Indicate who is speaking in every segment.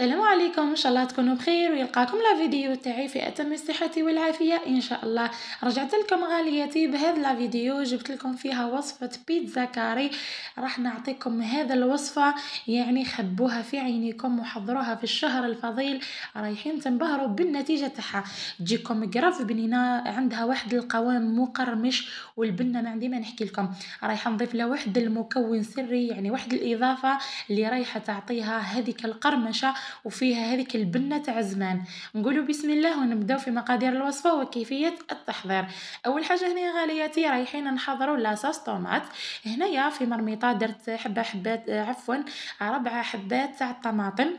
Speaker 1: السلام عليكم ان شاء الله تكونوا بخير ويلقاكم لا فيديو تاعي في اتم الصحه والعافيه ان شاء الله رجعت لكم غالياتي بهذا لا فيديو جبت لكم فيها وصفه بيتزا كاري راح نعطيكم هذا الوصفه يعني خبوها في عينيكم وحضروها في الشهر الفضيل رايحين تنبهروا بالنتيجه تاعها تجيكم كراف بنينه عندها واحد القوام مقرمش والبنه ما عندي ما نحكي لكم رايحه نضيف لها واحد المكون سري يعني واحد الاضافه اللي رايحه تعطيها هذيك القرمشه وفيها هذيك البنه تاع زمان نقولوا بسم الله ونبداو في مقادير الوصفه وكيفيه التحضير اول حاجه هنا غالياتي رايحين نحضروا لاصاص طوماط هنايا في مرميطه درت حبه حبات آه، عفوا ربع حبات تاع الطماطم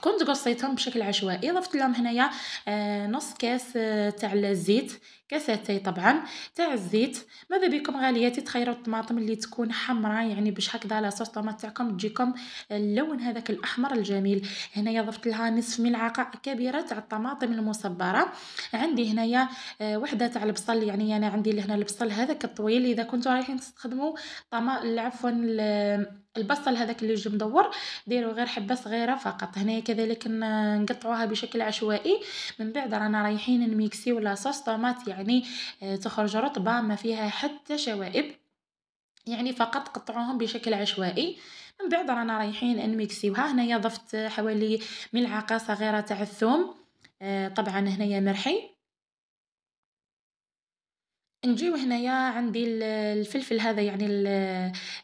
Speaker 1: كنت قصيتهم بشكل عشوائي ضفت لهم هنايا آه، نص كاس آه، تاع الزيت كاس اتاي طبعا تاع الزيت ماذا بكم غالياتي تخيروا الطماطم اللي تكون حمراء يعني باش هكذا لا صوص تاعكم تجيكم اللون هذاك الاحمر الجميل هنايا ضفت لها نصف ملعقه كبيره تاع الطماطم المصبره عندي هنايا آه، وحده تاع البصل يعني انا عندي لهنا البصل هذاك الطويل اذا كنتوا رايحين تستخدموا طما عفوا البصل هذاك اللي يجي مدور ديروا غير حبه صغيره فقط هنايا كذلك نقطعوها بشكل عشوائي من بعد رانا رايحين نميكسيو صوص طومات يعني آه، تخرج رطبه ما فيها حتى شوائب يعني فقط قطعوهم بشكل عشوائي من بعد رانا رايحين نميكسيوها هنايا ضفت حوالي ملعقه صغيره تاع الثوم آه، طبعا هنايا مرحي نجيو هنايا عندي الفلفل هذا يعني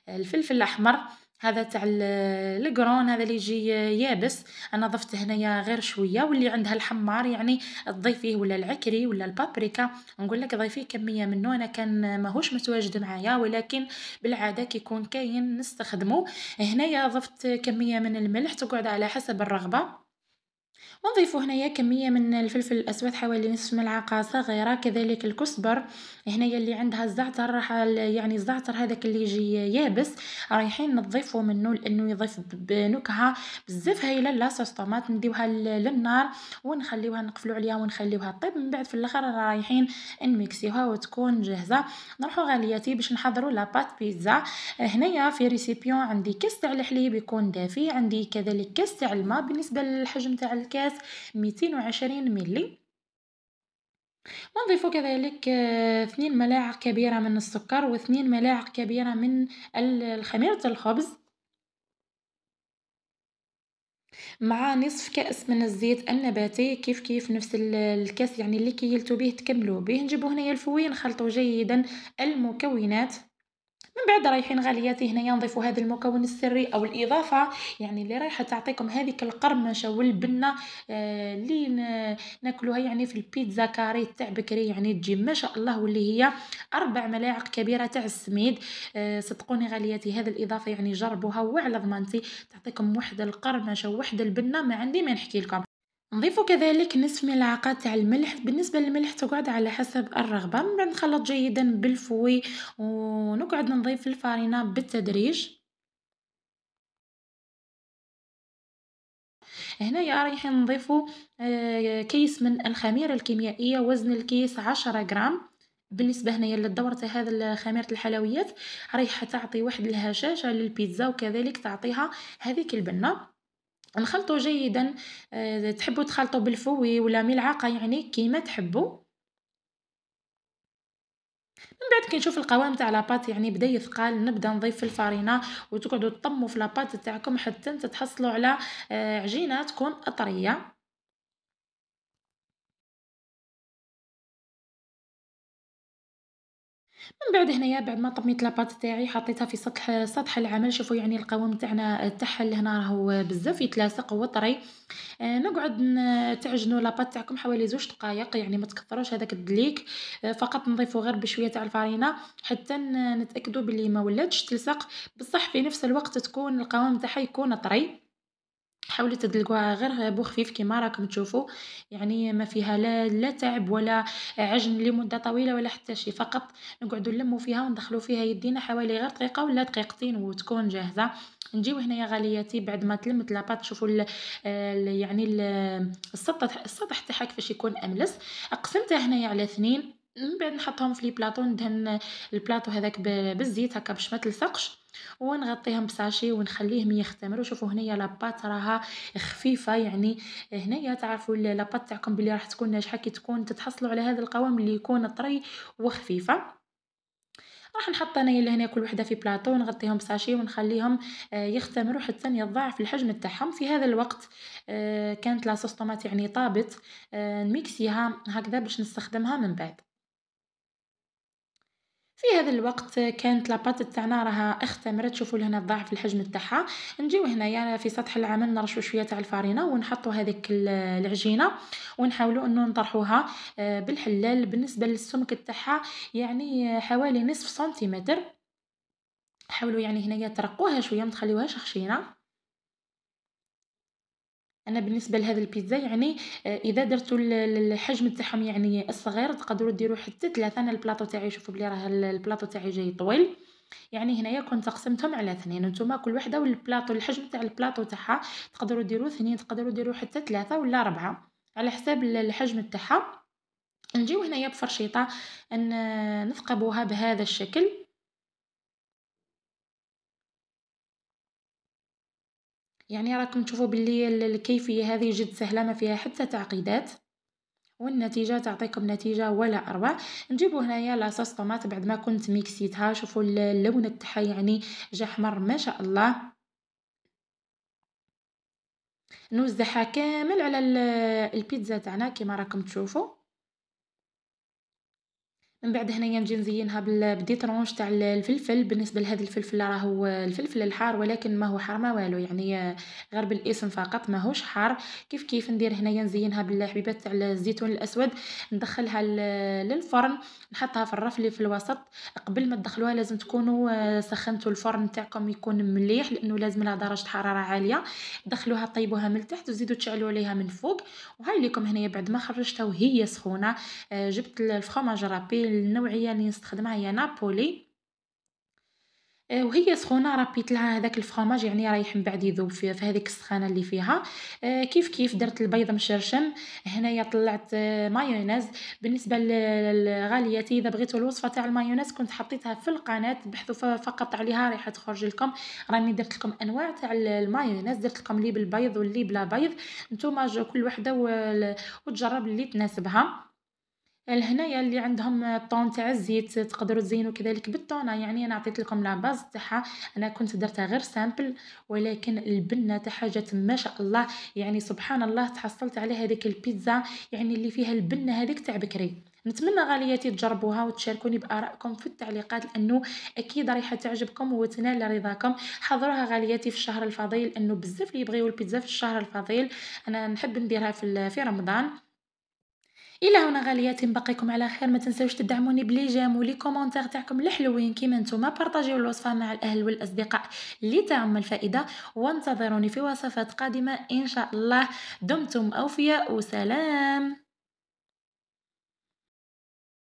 Speaker 1: الفلفل الاحمر هذا تاع القرون هذا اللي يجي يابس انا ضفت هنايا غير شويه واللي عندها الحمار يعني تضيفيه ولا العكري ولا البابريكا نقول لك ضيفيه كميه منه انا كان ماهوش متواجد معايا ولكن بالعاده كيكون كاين نستخدمه هنايا ضفت كميه من الملح تقعد على حسب الرغبه ونضيف هنايا كميه من الفلفل الاسود حوالي نصف ملعقه صغيره كذلك الكسبر هنايا اللي عندها الزعتر راح يعني الزعتر هذاك اللي يجي يابس رايحين نضيفه منه لانه يضيف بنكهه بزاف هايله لاصوص طوماط نديوها للنار ونخليوها نقفلوا عليها ونخليوها طيب من بعد في الاخر رايحين نميكسيوها وتكون جاهزه نروحوا غالياتي باش نحضروا لاباط بيتزا هنايا في ريسيبيون عندي كاس تاع الحليب يكون دافي عندي كذلك كاس تاع الماء بالنسبه للحجم تاع الكاس 220 ملي ونضيف كذلك آه، اثنين ملاعق كبيرة من السكر و ملاعق كبيرة من خميرة الخبز مع نصف كأس من الزيت النباتي كيف كيف نفس الكاس يعني اللي كيلتو به تكملوا به نجيبو هنايا الفوين نخلطو جيدا المكونات من بعد رايحين غالياتي هنايا نضيفوا هذا المكون السري او الاضافه يعني اللي رايحه تعطيكم هذيك القرمشه والبنه آه، اللي ناكلوها يعني في البيتزا كاري تاع بكري يعني تجي ما شاء الله واللي هي اربع ملاعق كبيره تاع السميد آه، صدقوني غالياتي هذا الاضافه يعني جربوها وعلى ضمانتي تعطيكم وحده القرمشه وحده البنه ما عندي ما نحكي لكم نضيف كذلك نصف ملعقة تاع الملح بالنسبة للملح تقعد على حسب الرغبة من بعد نخلط جيدا بالفوي ونقعد نضيف الفارينة بالتدريج هنايا رايحين نضيفو آه، كيس من الخميرة الكيميائية وزن الكيس عشرة غرام بالنسبه هنايا للدورة هذا الخميرة الحلويات رايح تعطي واحد الهشاشه للبيتزا وكذلك تعطيها هذيك البنه نخلطو جيدا آه، تحبوا تخلطوا بالفوي ولا ملعقه يعني كيما تحبوا من بعد كي نشوف القوام تاع لاباط يعني بدا يثقال نبدا نضيف الفارينة الفرينه وتقعدوا تطموا في لاباط تاعكم حتى تحصلوا على آه، عجينه تكون اطريه من بعد هنايا بعد ما طميت لاباط تاعي حطيتها في سطح سطح العمل شوفوا يعني القوام تاعنا تاعها لهنا راهو بزاف يتلاصق وطري آه نقعد تعجنوا لاباط تاعكم حوالي زوج دقائق يعني ما تكثروش هذاك الدليك آه فقط نضيفوا غير بشويه تاع الفرينه حتى نتاكدوا بلي ما ولاتش تلصق بصح في نفس الوقت تكون القوام تاعها يكون طري حاولوا تدلقوها غير بو خفيف كيما راكم تشوفوا يعني ما فيها لا لا تعب ولا عجن لمده طويله ولا حتى شي فقط نقعدوا نلموا فيها وندخلوا فيها يدينا حوالي غير دقيقه ولا دقيقتين وتكون جاهزه نجيو هنايا غالياتي بعد ما تلمت لاباط شوفوا الـ يعني الـ السطح السطح تاعها كيفاش يكون املس قسمتها هنايا على اثنين من بعد نحطهم في لي بلاطو ندهن البلاطو هذاك بالزيت هكا باش ما تلصقش ونغطيهم بساشي ونخليهم يختمروا شوفوا هنايا لاباط راها خفيفه يعني هنايا تعرفوا لاباط تاعكم بلي راح تكون ناجحه كي تكون تتحصلوا على هذا القوام اللي يكون طري وخفيفه راح نحط انايا لهنا كل وحده في بلاطو ونغطيهم بساشي ونخليهم آه، يختمروا حتى يتضاعف الحجم تاعهم في هذا الوقت آه، كانت لاصوص طوماط يعني طابت آه، نميكسيها هكذا باش نستخدمها من بعد في هذا الوقت كانت لاباط تاعنا راها اختمرت شوفوا لهنا الضعف الحجم تاعها نجيو هنايا يعني في سطح العمل نرشو شويه تاع الفارينه ونحطوا هذيك العجينه ونحاولوا انه نطرحوها آه، بالحلال بالنسبه للسمك تاعها يعني حوالي نصف سنتيمتر حاولوا يعني هنايا ترقوها شويه ما تخليوهاش خشينه انا بالنسبه لهذا البيتزا يعني آه، اذا درتو الحجم تاعهم يعني الصغير تقدروا ديروا حتى ثلاثه انا البلاطو تاعي شوفوا بلي راه البلاطو تاعي جاي طويل يعني هنايا كنت قسمتهم على اثنين نتوما كل وحده والبلاطو الحجم تاع البلاطو تاعها تقدروا ديروا اثنين تقدروا ديروا حتى ثلاثه ولا اربعه على حساب الحجم تاعها نجيو هنايا بفرشيطه نثقبوها بهذا الشكل يعني راكم تشوفوا باللي الكيفيه هذه جد سهله ما فيها حتى تعقيدات والنتيجه تعطيكم نتيجه ولا اروع نجيبو هنايا لاصوص طماط بعد ما كنت ميكسيتها شوفوا اللون تاعها يعني جا احمر ما شاء الله نوزعها كامل على البيتزا تاعنا كما راكم تشوفوا من بعد هنايا نجي نزينها بدي طرونج تاع الفلفل بالنسبه لهذا الفلفل راهو الفلفل الحار ولكن ما هو حار ما والو يعني غير بالاسم فقط ماهوش حار كيف كيف ندير هنايا نزينها بالحبيبات تاع الزيتون الاسود ندخلها للفرن نحطها في الرف اللي في الوسط قبل ما تدخلوها لازم تكونوا آه، سخنتوا الفرن تاعكم يكون مليح لانه لازم لها درجه حراره عاليه دخلوها طيبوها من تحت وزيدوا تشعلوا عليها من فوق وهاي لكم هنايا بعد ما خرجتها وهي سخونه آه، جبت الفخوماج رابي النوعيه اللي نستخدمها هي نابولي آه، وهي سخونه راه لها هذاك الفرماج يعني رايح من بعد يذوب في, هذيك السخانه اللي فيها آه، كيف كيف درت البيض مشرشم هنايا طلعت آه، مايونيز بالنسبه لغاليتي اذا بغيتوا الوصفه تاع المايونيز كنت حطيتها في القناه بحثوا فقط عليها راح تخرج لكم راني درت لكم انواع تاع المايونيز درت لكم اللي بالبيض واللي بلا بيض نتوما كل وحده وتجرب اللي تناسبها لهنايا اللي عندهم الطون تاع الزيت تقدروا تزينوا كذلك بالطونه يعني انا عطيت لكم لا باز تاعها انا كنت درتها غير سامبل ولكن البنه تاعها جات ما شاء الله يعني سبحان الله تحصلت على هذيك البيتزا يعني اللي فيها البنه هذيك تاع بكري نتمنى غالياتي تجربوها وتشاركوني بارائكم في التعليقات لانه اكيد رايحة تعجبكم وتنال رضاكم حضروها غالياتي في الشهر الفضيل لانه بزاف اللي يبغيو البيتزا في الشهر الفضيل انا نحب نديرها في رمضان الى هنا غاليات نبقيكم على خير ما تنساوش تدعموني بلي جام ولي كومونتير تاعكم الحلوين كيما نتوما بارطاجيو الوصفه مع الاهل والاصدقاء لتعم الفائده وانتظروني في وصفات قادمه ان شاء الله دمتم اوفياء وسلام